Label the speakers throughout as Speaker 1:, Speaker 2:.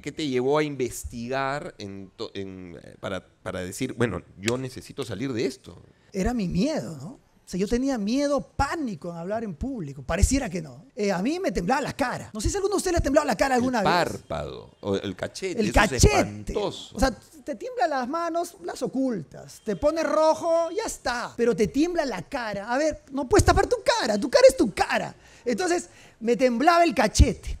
Speaker 1: ¿Qué te llevó a investigar eh, para, decir, bueno, yo necesito salir de esto? Era mi miedo, ¿no? O sea, yo tenía miedo, pánico en hablar en público. Pareciera que no. Eh, a mí me temblaba la cara. No sé si alguno de ustedes le ha temblado la cara alguna el párpado, o el cachete. El cachete. O sea, te tiemblan las manos, las ocultas. Te pones rojo, ya está. Pero te tiembla la cara. A ver, no puedes tapar tu cara. Tu cara es tu cara. Entonces, me temblaba el cachete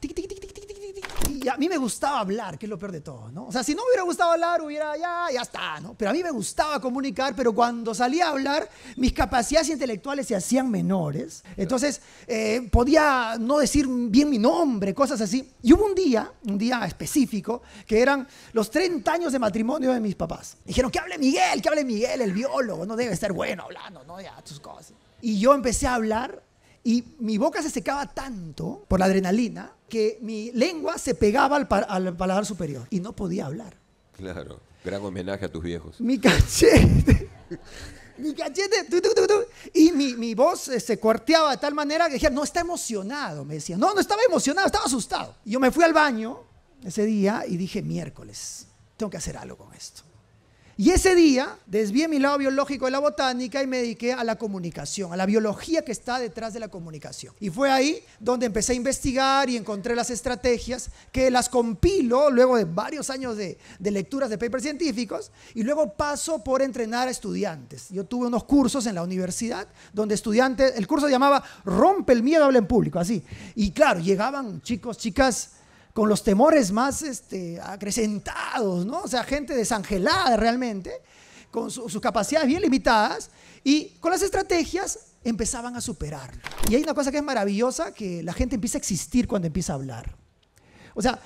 Speaker 1: a mí me gustaba hablar, que es lo peor de todo, ¿no? O sea, si no me hubiera gustado hablar, hubiera, ya, ya está, ¿no? Pero a mí me gustaba comunicar, pero cuando salía a hablar, mis capacidades intelectuales se hacían menores. Entonces, eh, podía no decir bien mi nombre, cosas así. Y hubo un día, un día específico, que eran los 30 años de matrimonio de mis papás. Dijeron, que hable Miguel, que hable Miguel, el biólogo, no debe estar bueno hablando, ¿no? Ya, tus cosas. Y yo empecé a hablar y mi boca se secaba tanto por la adrenalina que mi lengua se pegaba al, paladar superior y no podía hablar. Claro, gran homenaje a tus viejos. Mi cachete. mi cachete. y mi, voz se este, cuarteaba de tal manera que decía, no está emocionado. Me decía, no, no estaba emocionado, estaba asustado. Y yo me fui al baño ese día y dije, miércoles, tengo que hacer algo con esto. Y ese día desvié mi lado biológico de la botánica y me dediqué a la comunicación, a la biología que está detrás de la comunicación. Y fue ahí donde empecé a investigar y encontré las estrategias que las compilo luego de varios años de, lecturas de papers científicos y luego paso por entrenar a estudiantes. Yo tuve unos cursos en la universidad donde estudiantes, el curso se llamaba Rompe el miedo, habla en público, así. Y claro, llegaban chicos, chicas con los temores más este, acrecentados, ¿no? O sea, gente desangelada realmente, con sus capacidades bien limitadas y con las estrategias empezaban a superar Y hay una cosa que es maravillosa, que la gente empieza a existir cuando empieza a hablar. O sea,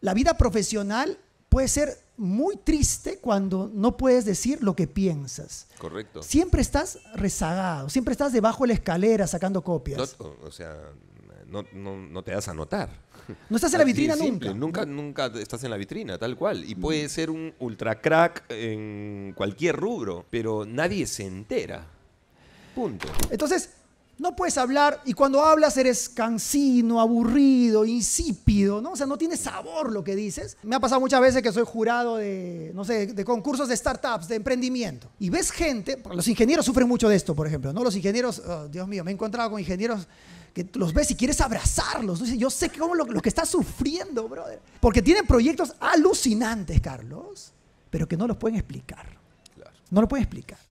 Speaker 1: la vida profesional puede ser muy triste cuando no puedes decir lo que piensas. Correcto. Siempre estás rezagado, siempre estás debajo de la escalera sacando copias. o sea, no, te das a notar. No estás en la vitrina nunca. Nunca, nunca estás en la vitrina, tal cual. Y puede mm. ser un ultra crack en cualquier rubro, pero nadie se entera. Punto. Entonces, no puedes hablar y cuando hablas eres cansino, aburrido, insípido, ¿no? O sea, no tiene sabor lo que dices. Me ha pasado muchas veces que soy jurado de, no sé, de concursos de startups, de emprendimiento. Y ves gente, los ingenieros sufren mucho de esto, por ejemplo, ¿no? Los ingenieros, oh, Dios mío, me he encontrado con ingenieros que los ves y quieres abrazarlos. yo sé cómo lo, lo que está sufriendo, brother. Porque tienen proyectos alucinantes, Carlos, pero que no los pueden explicar. No lo pueden explicar.